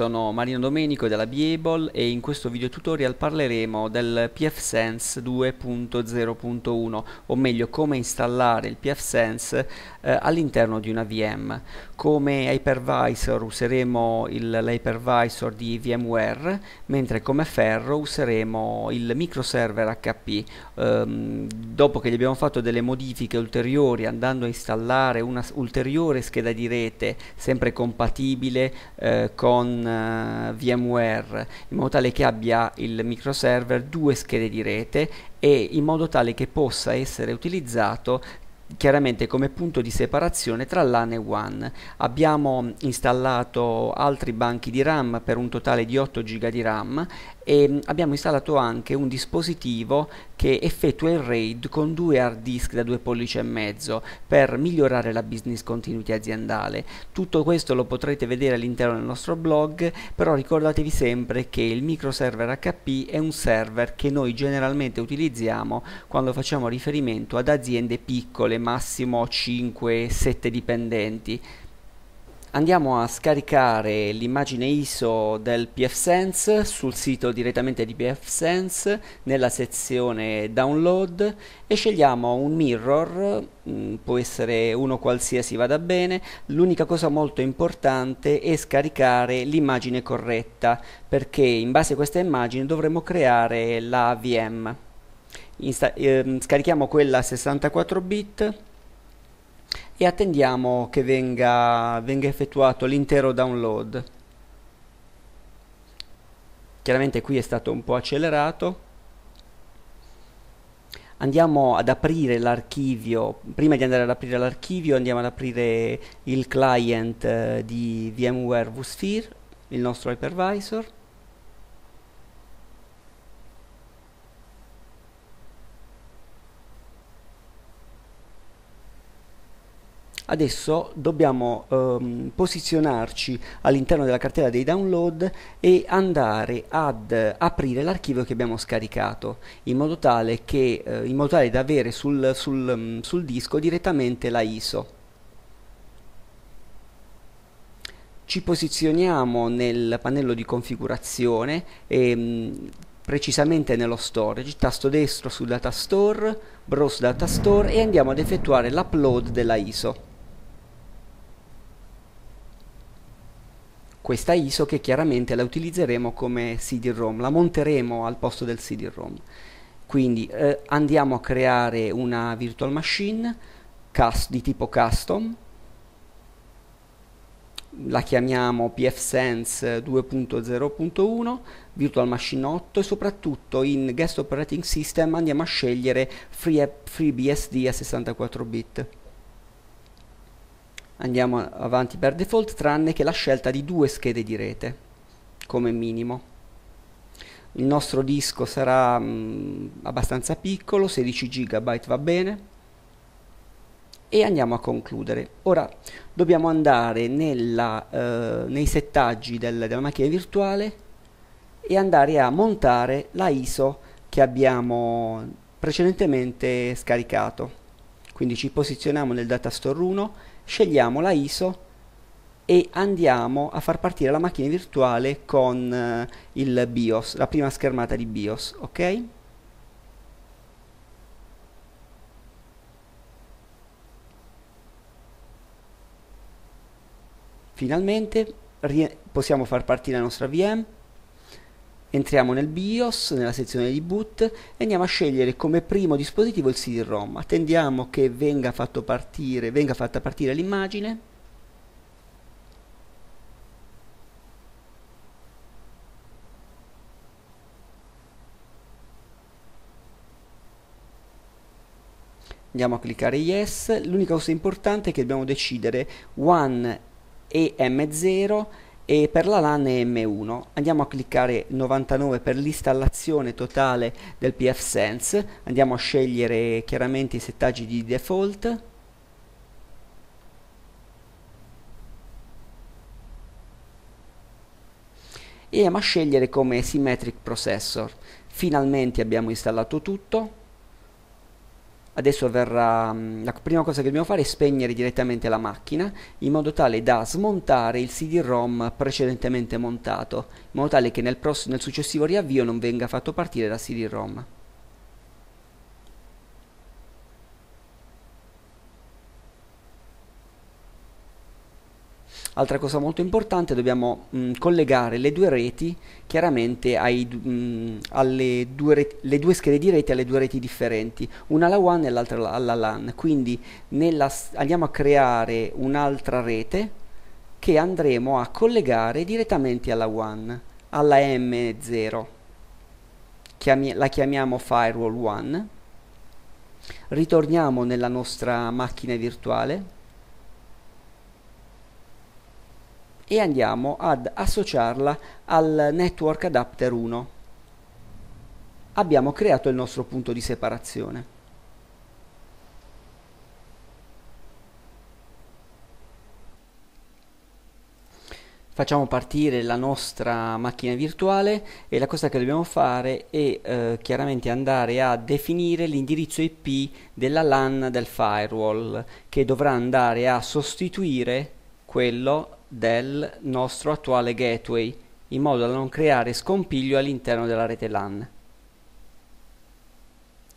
Sono Marino Domenico della Beable e in questo video tutorial parleremo del PFSense 2.0.1 o meglio come installare il PFSense eh, all'interno di una VM. Come hypervisor useremo l'hypervisor di VMware mentre come ferro useremo il microserver HP. Ehm, dopo che gli abbiamo fatto delle modifiche ulteriori andando a installare una ulteriore scheda di rete sempre compatibile eh, con uh, VMware in modo tale che abbia il microserver due schede di rete e in modo tale che possa essere utilizzato chiaramente come punto di separazione tra LAN e WAN. Abbiamo installato altri banchi di RAM per un totale di 8 GB di RAM e mm, abbiamo installato anche un dispositivo che effettua il RAID con due hard disk da due pollici e mezzo per migliorare la business continuity aziendale. Tutto questo lo potrete vedere all'interno del nostro blog, però ricordatevi sempre che il microserver HP è un server che noi generalmente utilizziamo quando facciamo riferimento ad aziende piccole, massimo 5-7 dipendenti andiamo a scaricare l'immagine ISO del pfSense sul sito direttamente di pfSense nella sezione download e scegliamo un mirror mm, può essere uno qualsiasi vada bene l'unica cosa molto importante è scaricare l'immagine corretta perché in base a questa immagine dovremo creare la VM Insta ehm, scarichiamo quella 64 bit e attendiamo che venga, venga effettuato l'intero download. Chiaramente qui è stato un po' accelerato. Andiamo ad aprire l'archivio, prima di andare ad aprire l'archivio andiamo ad aprire il client eh, di VMware vSphere, il nostro hypervisor adesso dobbiamo ehm, posizionarci all'interno della cartella dei download e andare ad aprire l'archivio che abbiamo scaricato in modo tale, che, eh, in modo tale da avere sul, sul, mm, sul disco direttamente la ISO. Ci posizioniamo nel pannello di configurazione e ehm, precisamente nello storage, tasto destro su data store, browse data store e andiamo ad effettuare l'upload della ISO. questa ISO che chiaramente la utilizzeremo come CD-ROM, la monteremo al posto del CD-ROM. Quindi eh, andiamo a creare una virtual machine cast, di tipo custom, la chiamiamo pfSense 2.0.1, Virtual Machine 8 e soprattutto in Guest Operating System andiamo a scegliere FreeBSD free a 64 bit andiamo avanti per default tranne che la scelta di due schede di rete come minimo il nostro disco sarà mh, mm, abbastanza piccolo 16 GB va bene e andiamo a concludere ora dobbiamo andare nella, eh, nei settaggi del, della macchina virtuale e andare a montare la ISO che abbiamo precedentemente scaricato quindi ci posizioniamo nel datastore 1 scegliamo la ISO e andiamo a far partire la macchina virtuale con eh, il BIOS, la prima schermata di BIOS, ok? Finalmente possiamo far partire la nostra VM Entriamo nel BIOS, nella sezione di boot e andiamo a scegliere come primo dispositivo il CD-ROM. Attendiamo che venga, partire, venga fatta partire l'immagine. Andiamo a cliccare Yes. L'unica cosa importante è che dobbiamo decidere 1 EM0 e per la LAN M1 andiamo a cliccare 99 per l'installazione totale del pfSense andiamo a scegliere chiaramente i settaggi di default e andiamo a scegliere come Symmetric Processor finalmente abbiamo installato tutto adesso verrà mm, la prima cosa che dobbiamo fare è spegnere direttamente la macchina in modo tale da smontare il CD-ROM precedentemente montato in modo tale che nel, pross- nel successivo riavvio non venga fatto partire la CD-ROM Altra cosa molto importante, dobbiamo mh, mm, collegare le due reti chiaramente ai, mh, mm, alle due, reti, due schede di reti alle due reti differenti, una alla WAN e l'altra alla LAN. Quindi nella, andiamo a creare un'altra rete che andremo a collegare direttamente alla WAN, alla M0. Chiami la chiamiamo Firewall 1. Ritorniamo nella nostra macchina virtuale e andiamo ad associarla al network adapter 1. Abbiamo creato il nostro punto di separazione. facciamo partire la nostra macchina virtuale e la cosa che dobbiamo fare è eh, chiaramente andare a definire l'indirizzo IP della LAN del firewall che dovrà andare a sostituire quello del nostro attuale gateway in modo da non creare scompiglio all'interno della rete LAN.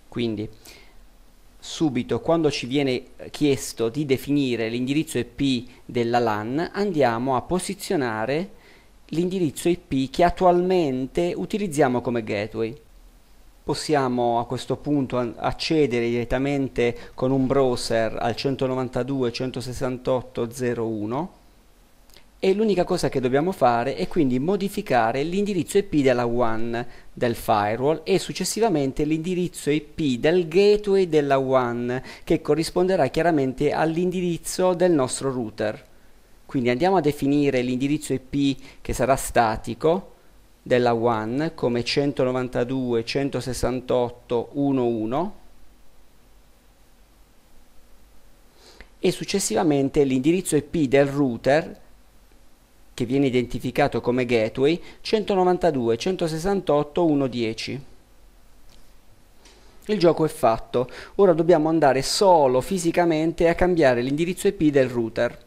Quindi subito quando ci viene chiesto di definire l'indirizzo IP della LAN andiamo a posizionare l'indirizzo IP che attualmente utilizziamo come gateway. Possiamo a questo punto accedere direttamente con un browser al 192.168.01 e l'unica cosa che dobbiamo fare è quindi modificare l'indirizzo IP della WAN del firewall e successivamente l'indirizzo IP del gateway della WAN che corrisponderà chiaramente all'indirizzo del nostro router. Quindi andiamo a definire l'indirizzo IP che sarà statico della WAN come 192.168.1.1 e successivamente l'indirizzo IP del router che viene identificato come gateway 192 168 110 il gioco è fatto ora dobbiamo andare solo fisicamente a cambiare l'indirizzo IP del router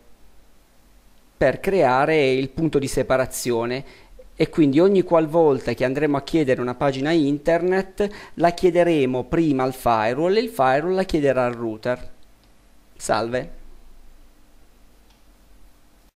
per creare il punto di separazione e quindi ogni qualvolta che andremo a chiedere una pagina internet la chiederemo prima al firewall e il firewall la chiederà al router salve